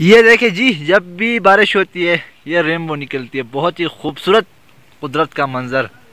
ये देखे जी जब भी बारिश होती है ये रेनबो निकलती है बहुत ही खूबसूरत कुदरत का मंज़र